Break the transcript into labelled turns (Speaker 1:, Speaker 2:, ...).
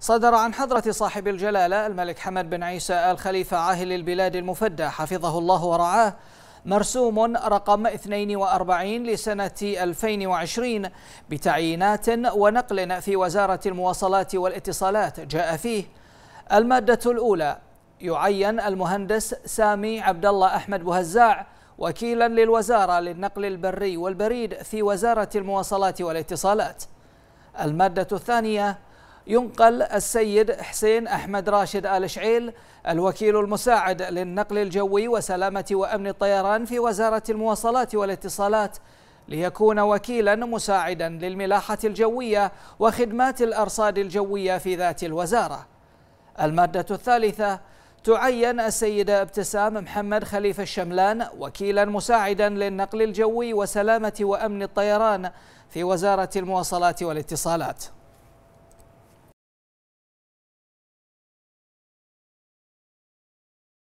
Speaker 1: صدر عن حضرة صاحب الجلالة الملك حمد بن عيسى آل خليفة عاهل البلاد المفدى حفظه الله ورعاه مرسوم رقم 42 لسنة 2020 بتعيينات ونقل في وزارة المواصلات والاتصالات جاء فيه المادة الأولى يعين المهندس سامي عبد الله أحمد بهزاع وكيلا للوزارة للنقل البري والبريد في وزارة المواصلات والاتصالات المادة الثانية ينقل السيد حسين أحمد راشد آل شعيل الوكيل المساعد للنقل الجوي وسلامة وأمن الطيران في وزارة المواصلات والاتصالات ليكون وكيلا مساعدا للملاحة الجوية وخدمات الأرصاد الجوية في ذات الوزارة المادة الثالثة تعين السيدة ابتسام محمد خليفة الشملان وكيلا مساعدا للنقل الجوي وسلامة وأمن الطيران في وزارة المواصلات والاتصالات